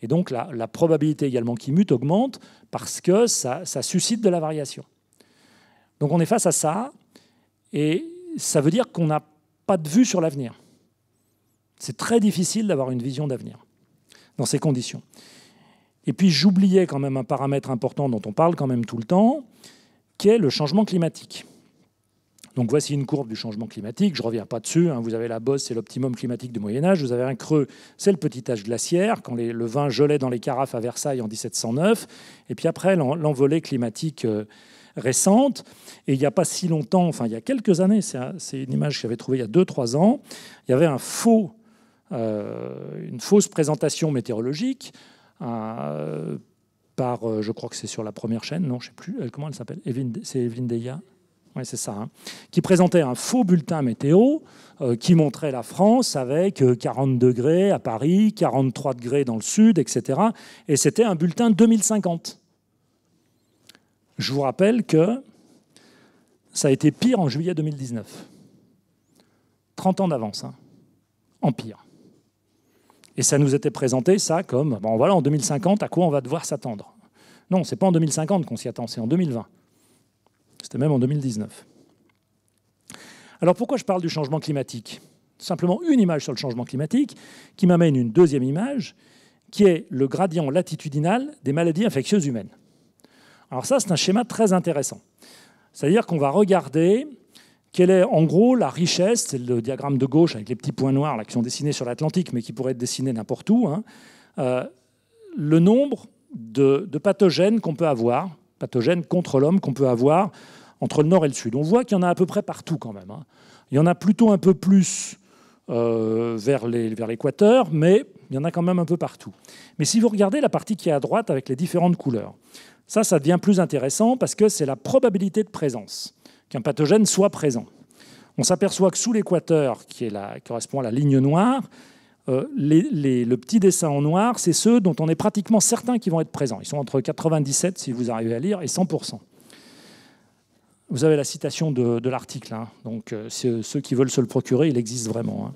Et donc la, probabilité également qu'ils mute augmente parce que ça, ça suscite de la variation. Donc on est face à ça, et ça veut dire qu'on n'a pas de vue sur l'avenir. C'est très difficile d'avoir une vision d'avenir dans ces conditions. Et puis j'oubliais quand même un paramètre important dont on parle quand même tout le temps, qui est le changement climatique. Donc voici une courbe du changement climatique, je ne reviens pas dessus, hein. vous avez la bosse, c'est l'optimum climatique du Moyen Âge, vous avez un creux, c'est le petit âge glaciaire, quand le vin gelait dans les carafes à Versailles en 1709, et puis après l'envolée climatique euh, récente, et il n'y a pas si longtemps, enfin il y a quelques années, c'est une image que j'avais trouvée il y a 2-3 ans, il y avait un faux, euh, une fausse présentation météorologique. Euh, par, je crois que c'est sur la première chaîne, non, je ne sais plus, comment elle s'appelle C'est Evelyne Deya oui, c'est ça. Hein. qui présentait un faux bulletin météo euh, qui montrait la France avec 40 euh, degrés à Paris, 43 degrés dans le sud, etc. Et c'était un bulletin 2050. Je vous rappelle que ça a été pire en juillet 2019. 30 ans d'avance, hein. en pire. Et ça nous était présenté, ça, comme, bon voilà, en 2050, à quoi on va devoir s'attendre Non, c'est pas en 2050 qu'on s'y attend, c'est en 2020. C'était même en 2019. Alors pourquoi je parle du changement climatique Simplement une image sur le changement climatique qui m'amène une deuxième image qui est le gradient latitudinal des maladies infectieuses humaines. Alors ça, c'est un schéma très intéressant. C'est-à-dire qu'on va regarder quelle est en gros la richesse, c'est le diagramme de gauche avec les petits points noirs là, qui sont dessinés sur l'Atlantique, mais qui pourraient être dessinés n'importe où, hein. euh, le nombre de pathogènes qu'on peut avoir pathogènes contre l'homme qu'on peut avoir entre le nord et le sud. On voit qu'il y en a à peu près partout quand même. Hein. Il y en a plutôt un peu plus euh, vers l'équateur, mais il y en a quand même un peu partout. Mais si vous regardez la partie qui est à droite avec les différentes couleurs, ça, ça devient plus intéressant parce que c'est la probabilité de présence, qu'un pathogène soit présent. On s'aperçoit que sous l'équateur, qui, qui correspond à la ligne noire, euh, les, le petit dessin en noir, c'est ceux dont on est pratiquement certain qu'ils vont être présents. Ils sont entre 97, si vous arrivez à lire, et 100%. Vous avez la citation de, l'article, hein. donc euh, ceux qui veulent se le procurer, il existe vraiment. Hein.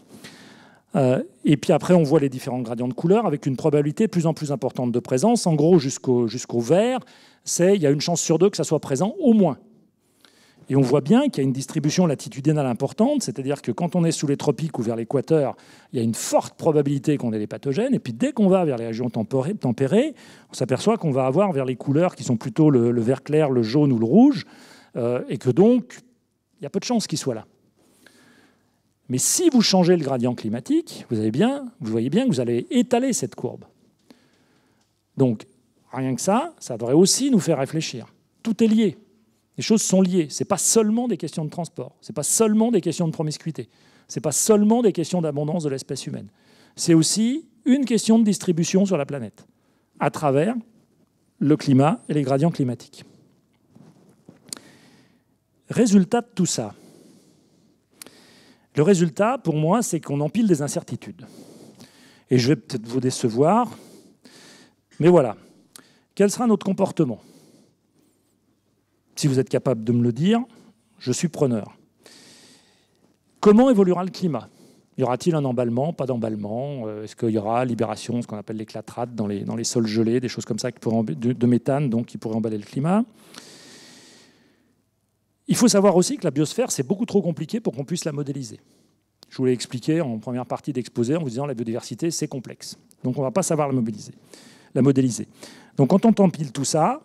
Euh, et puis après, on voit les différents gradients de couleurs avec une probabilité de plus en plus importante de présence. En gros, jusqu'au vert, c'est il y a une chance sur deux que ça soit présent au moins. Et on voit bien qu'il y a une distribution latitudinale importante, c'est-à-dire que quand on est sous les tropiques ou vers l'équateur, il y a une forte probabilité qu'on ait des pathogènes. Et puis dès qu'on va vers les régions tempérées, on s'aperçoit qu'on va avoir vers les couleurs qui sont plutôt le, vert clair, le jaune ou le rouge, euh, et que donc il y a peu de chances qu'ils soient là. Mais si vous changez le gradient climatique, vous, avez bien, vous voyez bien que vous allez étaler cette courbe. Donc rien que ça, ça devrait aussi nous faire réfléchir. Tout est lié. Les choses sont liées. Ce n'est pas seulement des questions de transport, ce n'est pas seulement des questions de promiscuité, ce n'est pas seulement des questions d'abondance de l'espèce humaine. C'est aussi une question de distribution sur la planète, à travers le climat et les gradients climatiques. Résultat de tout ça. Le résultat, pour moi, c'est qu'on empile des incertitudes. Et je vais peut-être vous décevoir, mais voilà. Quel sera notre comportement si vous êtes capable de me le dire, je suis preneur. Comment évoluera le climat y aura-t-il un emballement Pas d'emballement euh, Est-ce qu'il y aura libération, ce qu'on appelle l'éclatrate dans les, dans les sols gelés, des choses comme ça qui pourraient, de, méthane donc, qui pourraient emballer le climat Il faut savoir aussi que la biosphère, c'est beaucoup trop compliqué pour qu'on puisse la modéliser. Je vous l'ai expliqué en première partie d'exposé en vous disant que la biodiversité, c'est complexe. Donc on ne va pas savoir la, mobiliser, la modéliser. Donc quand on empile tout ça,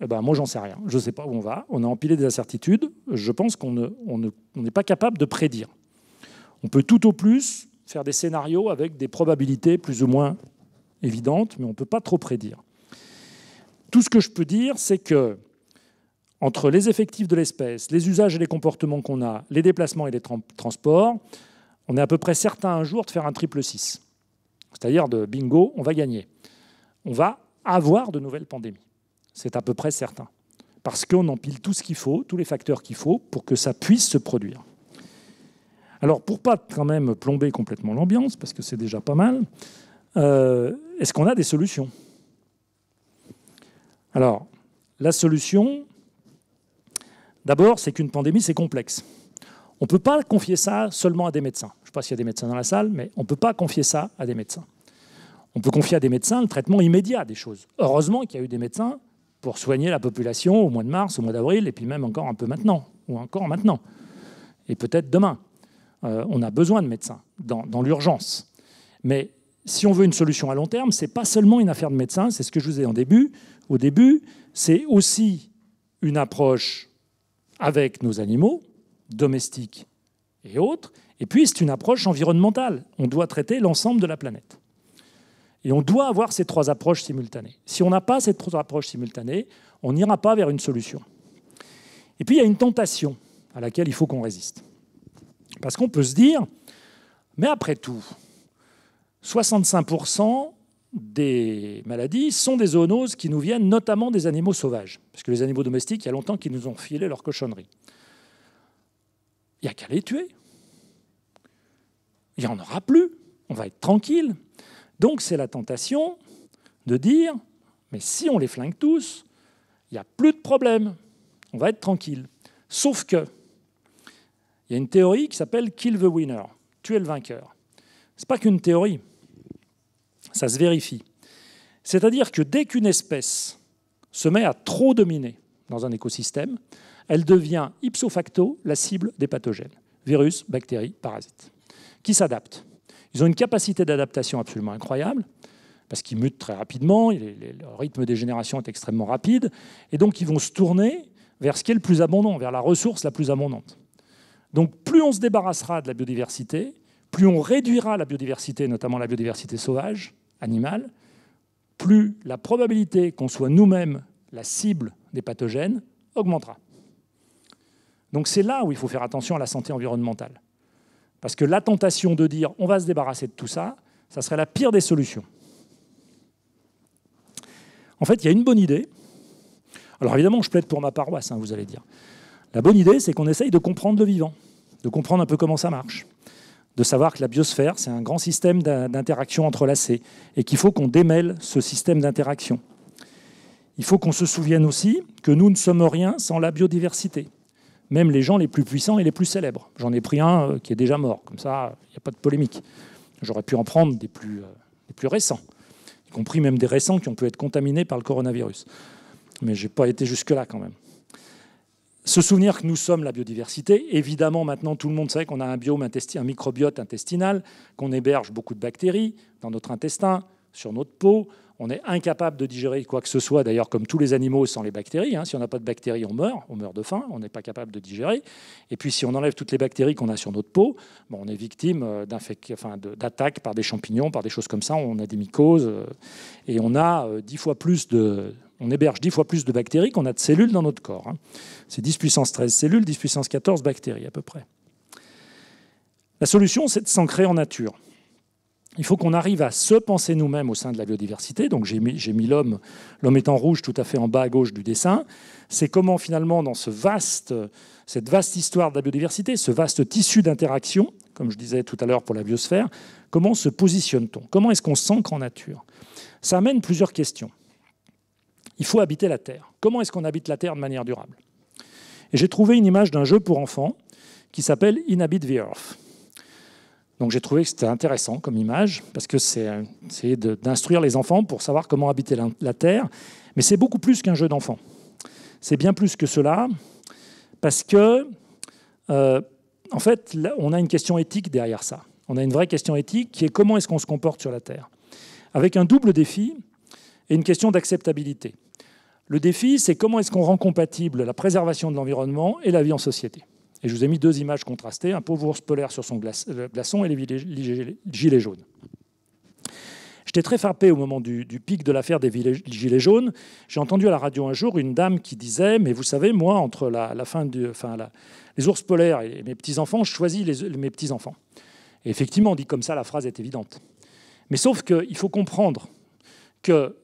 eh ben, moi, j'en sais rien. Je ne sais pas où on va. On a empilé des incertitudes. Je pense qu'on n'est pas capable de prédire. On peut tout au plus faire des scénarios avec des probabilités plus ou moins évidentes, mais on ne peut pas trop prédire. Tout ce que je peux dire, c'est que entre les effectifs de l'espèce, les usages et les comportements qu'on a, les déplacements et les transports, on est à peu près certain un jour de faire un triple 6. C'est-à-dire de bingo, on va gagner. On va avoir de nouvelles pandémies. C'est à peu près certain. Parce qu'on empile tout ce qu'il faut, tous les facteurs qu'il faut pour que ça puisse se produire. Alors, pour pas quand même plomber complètement l'ambiance, parce que c'est déjà pas mal, euh, est-ce qu'on a des solutions Alors, la solution, d'abord, c'est qu'une pandémie, c'est complexe. On ne peut pas confier ça seulement à des médecins. Je ne sais pas s'il y a des médecins dans la salle, mais on ne peut pas confier ça à des médecins. On peut confier à des médecins le traitement immédiat des choses. Heureusement qu'il y a eu des médecins pour soigner la population au mois de mars, au mois d'avril, et puis même encore un peu maintenant, ou encore maintenant, et peut-être demain. Euh, on a besoin de médecins dans, l'urgence. Mais si on veut une solution à long terme, ce n'est pas seulement une affaire de médecins, c'est ce que je vous ai en début. Au début, c'est aussi une approche avec nos animaux, domestiques et autres, et puis c'est une approche environnementale. On doit traiter l'ensemble de la planète. Et on doit avoir ces trois approches simultanées. Si on n'a pas ces trois approches simultanées, on n'ira pas vers une solution. Et puis il y a une tentation à laquelle il faut qu'on résiste. Parce qu'on peut se dire, mais après tout, 65% des maladies sont des zoonoses qui nous viennent notamment des animaux sauvages. Parce que les animaux domestiques, il y a longtemps qu'ils nous ont filé leur cochonnerie. Il n'y a qu'à les tuer. Il n'y en aura plus. On va être tranquille. Donc c'est la tentation de dire, mais si on les flingue tous, il n'y a plus de problème, on va être tranquille. Sauf que, il y a une théorie qui s'appelle Kill the Winner, tuer le vainqueur. Ce n'est pas qu'une théorie, ça se vérifie. C'est-à-dire que dès qu'une espèce se met à trop dominer dans un écosystème, elle devient ipso facto la cible des pathogènes, virus, bactéries, parasites, qui s'adaptent. Ils ont une capacité d'adaptation absolument incroyable, parce qu'ils mutent très rapidement, le rythme des générations est extrêmement rapide, et donc ils vont se tourner vers ce qui est le plus abondant, vers la ressource la plus abondante. Donc plus on se débarrassera de la biodiversité, plus on réduira la biodiversité, notamment la biodiversité sauvage, animale, plus la probabilité qu'on soit nous-mêmes la cible des pathogènes augmentera. Donc c'est là où il faut faire attention à la santé environnementale. Parce que la tentation de dire on va se débarrasser de tout ça, ça serait la pire des solutions. En fait, il y a une bonne idée. Alors évidemment, je plaide pour ma paroisse, hein, vous allez dire. La bonne idée, c'est qu'on essaye de comprendre le vivant, de comprendre un peu comment ça marche, de savoir que la biosphère, c'est un grand système d'interaction entrelacées, et qu'il faut qu'on démêle ce système d'interaction. Il faut qu'on se souvienne aussi que nous ne sommes rien sans la biodiversité, même les gens les plus puissants et les plus célèbres. J'en ai pris un euh, qui est déjà mort, comme ça, il n'y a pas de polémique. J'aurais pu en prendre euh, des plus, récents, y compris même des récents qui ont pu être contaminés par le coronavirus. Mais je n'ai pas été jusque-là quand même. Se souvenir que nous sommes la biodiversité, évidemment maintenant tout le monde sait qu'on a un biome, un microbiote intestinal, qu'on héberge beaucoup de bactéries dans notre intestin, sur notre peau, on est incapable de digérer quoi que ce soit, d'ailleurs, comme tous les animaux sans les bactéries. Hein. Si on n'a pas de bactéries, on meurt, on meurt de faim, on n'est pas capable de digérer. Et puis, si on enlève toutes les bactéries qu'on a sur notre peau, on est victime euh, d'attaques par des champignons, par des choses comme ça. On a des mycoses euh, et on a euh, dix fois plus de. On héberge dix fois plus de bactéries qu'on a de cellules dans notre corps. Hein. C'est 10 puissance 13 cellules, 10 puissance 14 bactéries à peu près. La solution, c'est de s'ancrer en nature il faut qu'on arrive à se penser nous-mêmes au sein de la biodiversité. Donc j'ai mis, l'homme, l'homme étant rouge tout à fait en bas à gauche du dessin. C'est comment finalement dans cette vaste histoire de la biodiversité, ce vaste tissu d'interaction, comme je disais tout à l'heure pour la biosphère, comment se positionne-t-on Comment est-ce qu'on s'ancre en nature Ça amène plusieurs questions. Il faut habiter la Terre. Comment est-ce qu'on habite la Terre de manière durable Et j'ai trouvé une image d'un jeu pour enfants qui s'appelle Inhabit the Earth. Donc j'ai trouvé que c'était intéressant comme image, parce que c'est euh, d'instruire les enfants pour savoir comment habiter la, Terre. Mais c'est beaucoup plus qu'un jeu d'enfant. C'est bien plus que cela, parce que, euh, en fait, on a une question éthique derrière ça. On a une vraie question éthique qui est comment est-ce qu'on se comporte sur la Terre Avec un double défi et une question d'acceptabilité. Le défi, c'est comment est-ce qu'on rend compatible la préservation de l'environnement et la vie en société. Et je vous ai mis deux images contrastées, un pauvre ours polaire sur son euh, glaçon et les gilets jaunes. J'étais très frappé au moment du, pic de l'affaire des Gilets jaunes. J'ai entendu à la radio un jour une dame qui disait Mais vous savez, moi, entre la, fin du, les ours polaires et mes petits-enfants, je choisis mes petits-enfants. Et effectivement, dit comme ça, la phrase est évidente. Mais sauf qu'il faut comprendre que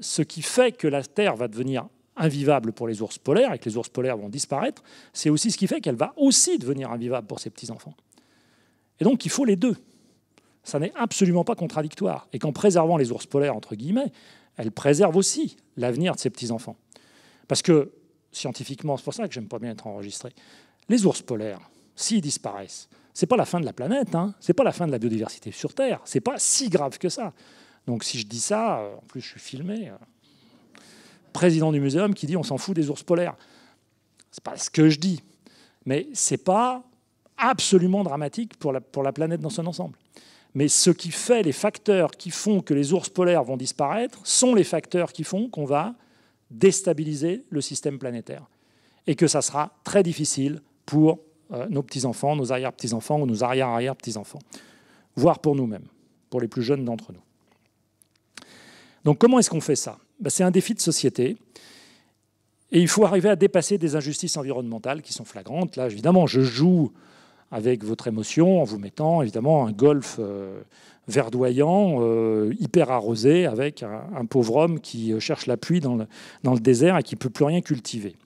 ce qui fait que la Terre va devenir invivable pour les ours polaires et que les ours polaires vont disparaître, c'est aussi ce qui fait qu'elle va aussi devenir invivable pour ses petits-enfants. Et donc il faut les deux. Ça n'est absolument pas contradictoire. Et qu'en préservant les ours polaires, entre guillemets, elle préserve aussi l'avenir de ses petits-enfants. Parce que, scientifiquement, c'est pour ça que j'aime pas bien être enregistré, les ours polaires, s'ils disparaissent, c'est pas la fin de la planète, ce hein. c'est pas la fin de la biodiversité sur Terre, c'est pas si grave que ça. Donc si je dis ça, euh, en plus je suis filmé, euh président du muséum qui dit on s'en fout des ours polaires. C'est pas ce que je dis, mais c'est pas absolument dramatique pour la, planète dans son ensemble. Mais ce qui fait, les facteurs qui font que les ours polaires vont disparaître, sont les facteurs qui font qu'on va déstabiliser le système planétaire. Et que ça sera très difficile pour euh, nos petits-enfants, nos arrière-petits-enfants ou nos arrière-arrière-petits-enfants, voire pour nous-mêmes, pour les plus jeunes d'entre nous. Donc comment est-ce qu'on fait ça ben, c'est un défi de société. Et il faut arriver à dépasser des injustices environnementales qui sont flagrantes. Là, évidemment, je joue avec votre émotion en vous mettant évidemment un golf euh, verdoyant, euh, hyper arrosé, avec un, pauvre homme qui euh, cherche la pluie dans le, dans le désert et qui ne peut plus rien cultiver.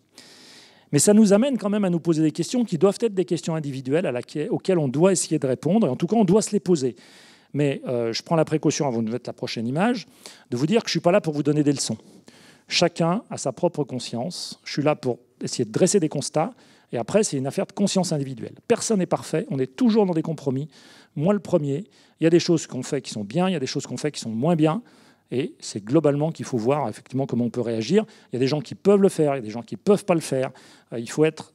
Mais ça nous amène quand même à nous poser des questions qui doivent être des questions individuelles à laquelle, auxquelles on doit essayer de répondre, et en tout cas on doit se les poser mais euh, je prends la précaution avant de mettre la prochaine image, de vous dire que je ne suis pas là pour vous donner des leçons. Chacun a sa propre conscience. Je suis là pour essayer de dresser des constats. Et après, c'est une affaire de conscience individuelle. Personne n'est parfait. On est toujours dans des compromis. Moi, le premier. Il y a des choses qu'on fait qui sont bien. Il y a des choses qu'on fait qui sont moins bien. Et c'est globalement qu'il faut voir effectivement comment on peut réagir. Il y a des gens qui peuvent le faire, il y a des gens qui ne peuvent pas le faire. Euh, il faut être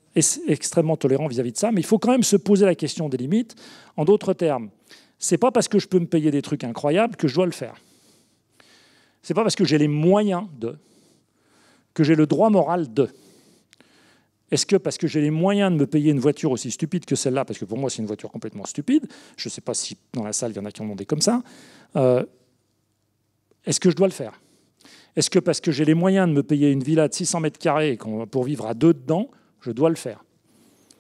extrêmement tolérant vis à -vis de ça, mais il faut quand même se poser la question des limites. En d'autres termes, c'est pas parce que je peux me payer des trucs incroyables que je dois le faire. C'est pas parce que j'ai les moyens de, que j'ai le droit moral de. Est-ce que parce que j'ai les moyens de me payer une voiture aussi stupide que celle-là, parce que pour moi c'est une voiture complètement stupide, je ne sais pas si dans la salle il y en a qui en ont demandé comme ça, euh, est-ce que je dois le faire Est-ce que parce que j'ai les moyens de me payer une villa de 600 mètres carrés pour vivre à deux dedans, je dois le faire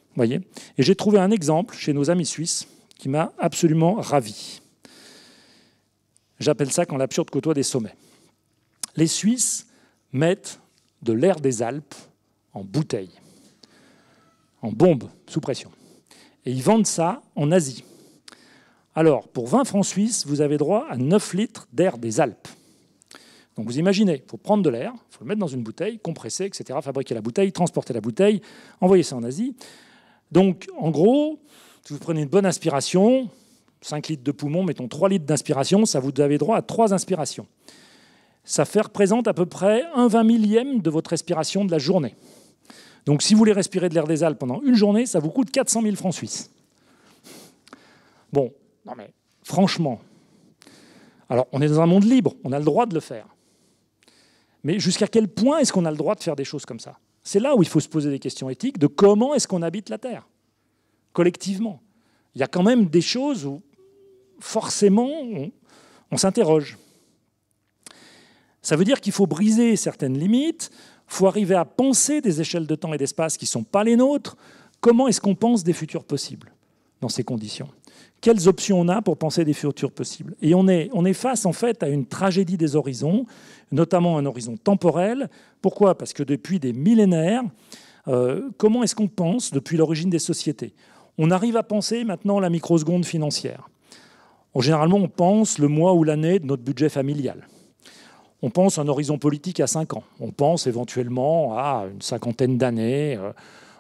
Vous voyez Et j'ai trouvé un exemple chez nos amis suisses qui m'a absolument ravi. J'appelle ça quand l'absurde côtoie des sommets. Les Suisses mettent de l'air des Alpes en bouteille, en bombe sous pression. Et ils vendent ça en Asie. Alors, pour 20 francs suisses, vous avez droit à 9 litres d'air des Alpes. Donc vous imaginez, il faut prendre de l'air, il faut le mettre dans une bouteille, compresser, etc., fabriquer la bouteille, transporter la bouteille, envoyer ça en Asie. Donc en gros, vous prenez une bonne inspiration, 5 litres de poumon, mettons 3 litres d'inspiration, ça vous avez droit à 3 inspirations. Ça fait, représente à peu près un vingt millième de votre respiration de la journée. Donc si vous voulez respirer de l'air des Alpes pendant une journée, ça vous coûte 400 000 francs suisses. Bon, non mais franchement, alors on est dans un monde libre, on a le droit de le faire. Mais jusqu'à quel point est-ce qu'on a le droit de faire des choses comme ça C'est là où il faut se poser des questions éthiques de comment est-ce qu'on habite la Terre collectivement. Il y a quand même des choses où forcément on, s'interroge. Ça veut dire qu'il faut briser certaines limites, il faut arriver à penser des échelles de temps et d'espace qui ne sont pas les nôtres. Comment est-ce qu'on pense des futurs possibles dans ces conditions Quelles options on a pour penser des futurs possibles Et on est, face en fait à une tragédie des horizons, notamment un horizon temporel. Pourquoi Parce que depuis des millénaires, euh, comment est-ce qu'on pense depuis l'origine des sociétés on arrive à penser maintenant la microseconde financière. Généralement, on pense le mois ou l'année de notre budget familial. On pense un horizon politique à 5 ans. On pense éventuellement à une cinquantaine d'années,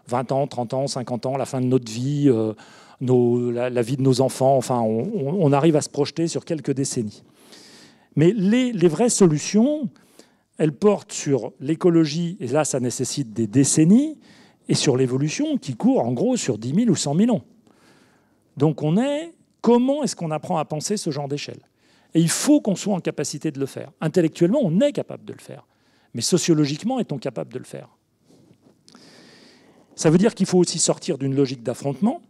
20 euh, ans, 30 ans, 50 ans, la fin de notre vie, euh, la, vie de nos enfants. Enfin, on, arrive à se projeter sur quelques décennies. Mais les vraies solutions, elles portent sur l'écologie, et là, ça nécessite des décennies, et sur l'évolution qui court en gros sur 10 000 ou 100 000 ans. Donc on est, comment est-ce qu'on apprend à penser ce genre d'échelle Et il faut qu'on soit en capacité de le faire. Intellectuellement, on est capable de le faire. Mais sociologiquement, est-on capable de le faire Ça veut dire qu'il faut aussi sortir d'une logique d'affrontement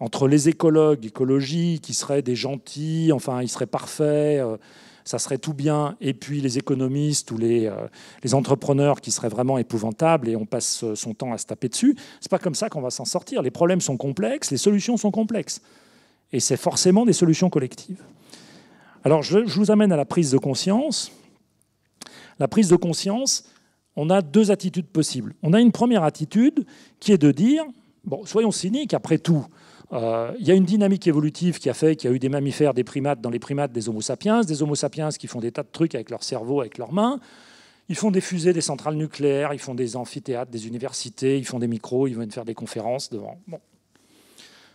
entre les écologues, écologie, qui seraient des gentils, enfin, ils seraient parfaits. Euh, ça serait tout bien, et puis les économistes ou les, euh, entrepreneurs qui seraient vraiment épouvantables et on passe euh, son temps à se taper dessus. C'est pas comme ça qu'on va s'en sortir. Les problèmes sont complexes, les solutions sont complexes. Et c'est forcément des solutions collectives. Alors je, je vous amène à la prise de conscience. La prise de conscience, on a deux attitudes possibles. On a une première attitude qui est de dire, bon, soyons cyniques après tout, euh, il y a une dynamique évolutive qui a fait qu'il y a eu des mammifères, des primates, dans les primates, des homo sapiens, des homo sapiens qui font des tas de trucs avec leur cerveau, avec leurs mains. Ils font des fusées, des centrales nucléaires, ils font des amphithéâtres, des universités, ils font des micros, ils viennent faire des conférences devant. Bon.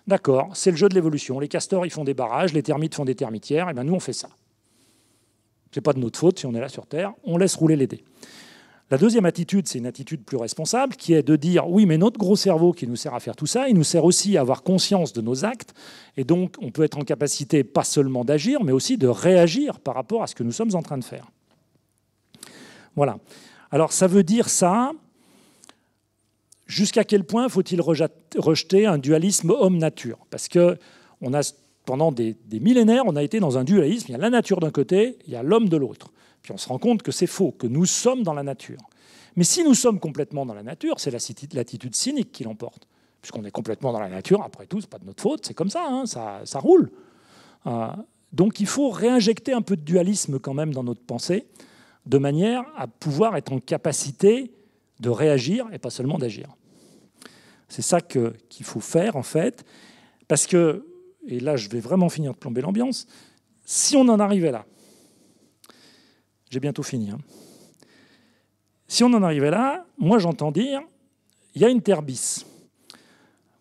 D'accord, c'est le jeu de l'évolution. Les castors, ils font des barrages, les termites font des termitières, et bien nous, on fait ça. C'est pas de notre faute si on est là sur Terre, on laisse rouler les dés. La deuxième attitude, c'est une attitude plus responsable, qui est de dire oui, mais notre gros cerveau qui nous sert à faire tout ça, il nous sert aussi à avoir conscience de nos actes, et donc on peut être en capacité pas seulement d'agir, mais aussi de réagir par rapport à ce que nous sommes en train de faire. Voilà. Alors ça veut dire ça. Jusqu'à quel point faut-il rejeter un dualisme homme-nature Parce que on a pendant des, des millénaires, on a été dans un dualisme. Il y a la nature d'un côté, il y a l'homme de l'autre. Puis on se rend compte que c'est faux, que nous sommes dans la nature. Mais si nous sommes complètement dans la nature, c'est l'attitude cynique qui l'emporte. Puisqu'on est complètement dans la nature, après tout, ce n'est pas de notre faute, c'est comme ça, hein, ça, roule. Euh, donc il faut réinjecter un peu de dualisme quand même dans notre pensée, de manière à pouvoir être en capacité de réagir et pas seulement d'agir. C'est ça qu'il faut faire en fait, parce que, et là je vais vraiment finir de plomber l'ambiance, si on en arrivait là, j'ai bientôt fini. Hein. Si on en arrivait là, moi j'entends dire, il y a une terre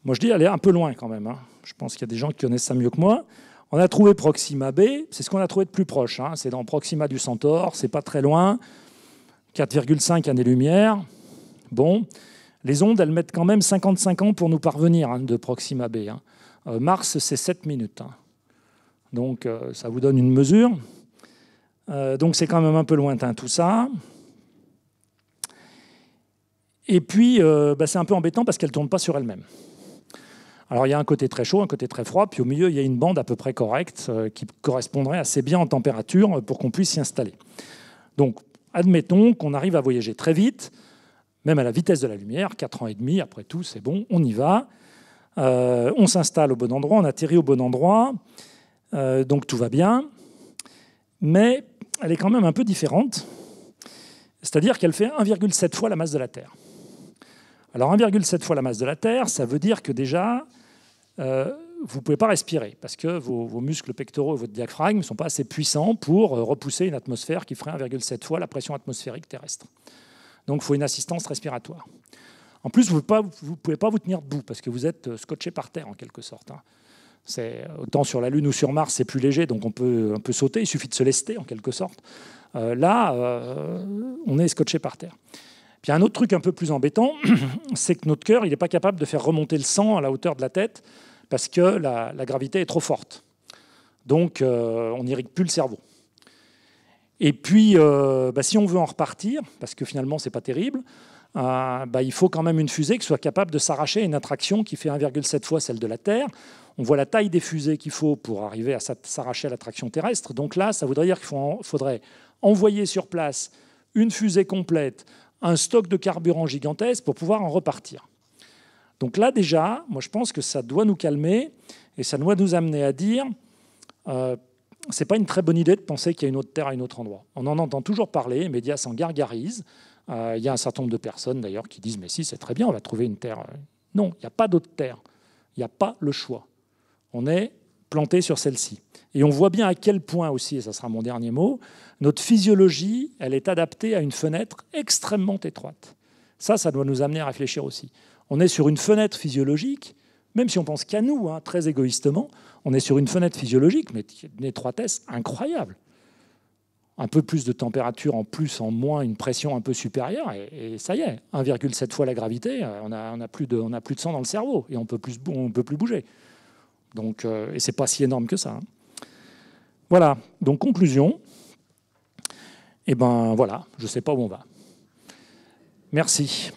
Moi je dis, elle est un peu loin quand même. Hein. Je pense qu'il y a des gens qui connaissent ça mieux que moi. On a trouvé Proxima B, c'est ce qu'on a trouvé de plus proche. Hein. C'est dans Proxima du Centaure, c'est pas très loin. 4,5 années-lumière. Bon, les ondes, elles mettent quand même 55 ans pour nous parvenir de Proxima B. Euh, Mars, c'est 7 minutes. Donc euh, ça vous donne une mesure. Euh, donc c'est quand même un peu lointain tout ça. Et puis, euh, bah, c'est un peu embêtant parce qu'elle ne tourne pas sur elle-même. Alors il y a un côté très chaud, un côté très froid, puis au milieu, il y a une bande à peu près correcte euh, qui correspondrait assez bien en température pour qu'on puisse s'y installer. Donc, admettons qu'on arrive à voyager très vite, même à la vitesse de la lumière, 4 ans et demi, après tout, c'est bon, on y va. on s'installe au bon endroit, on atterrit au bon endroit, donc tout va bien. Mais elle est quand même un peu différente, c'est-à-dire qu'elle fait 1,7 fois la masse de la Terre. Alors 1,7 fois la masse de la Terre, ça veut dire que déjà, euh, vous ne pouvez pas respirer, parce que vos, muscles pectoraux et votre diaphragme ne sont pas assez puissants pour euh, repousser une atmosphère qui ferait 1,7 fois la pression atmosphérique terrestre. Donc il faut une assistance respiratoire. En plus, vous ne pouvez, pas vous tenir debout, parce que vous êtes euh, scotché par terre en quelque sorte. Hein autant sur la Lune ou sur Mars, c'est plus léger, donc on peut, un peu sauter, il suffit de se lester en quelque sorte. Euh, là, euh, on est scotché par terre. Puis un autre truc un peu plus embêtant, [CLEARS THROAT] c'est que notre cœur, il n'est pas capable de faire remonter le sang à la hauteur de la tête parce que la, gravité est trop forte. Donc euh, on n'irrite plus le cerveau. Et puis, bah, si on veut en repartir, parce que finalement, c'est pas terrible, euh, bah, il faut quand même une fusée qui soit capable de s'arracher à une attraction qui fait 1,7 fois celle de la Terre. On voit la taille des fusées qu'il faut pour arriver à s'arracher à l'attraction terrestre. Donc là, ça voudrait dire qu'il faudrait envoyer sur place une fusée complète, un stock de carburant gigantesque pour pouvoir en repartir. Donc là déjà, moi je pense que ça doit nous calmer et ça doit nous amener à dire, euh, ce n'est pas une très bonne idée de penser qu'il y a une autre Terre à un autre endroit. On en entend toujours parler, les médias s'en gargarisent. Euh, il y a un certain nombre de personnes d'ailleurs qui disent mais si c'est très bien, on va trouver une terre. Non, il n'y a pas d'autre terre. Il n'y a pas le choix. On est planté sur celle-ci. Et on voit bien à quel point aussi, et ça sera mon dernier mot, notre physiologie, elle est adaptée à une fenêtre extrêmement étroite. Ça, ça doit nous amener à réfléchir aussi. On est sur une fenêtre physiologique, même si on pense qu'à nous, hein, très égoïstement, on est sur une fenêtre physiologique, mais d'une étroitesse incroyable un peu plus de température en plus, en moins, une pression un peu supérieure, et, ça y est, 1,7 fois la gravité, euh, on a, plus de, on a plus de sang dans le cerveau, et on peut plus, on peut plus bouger. Donc, euh, et c'est pas si énorme que ça. Hein. Voilà, donc conclusion, et eh ben voilà, je sais pas où on va. Merci.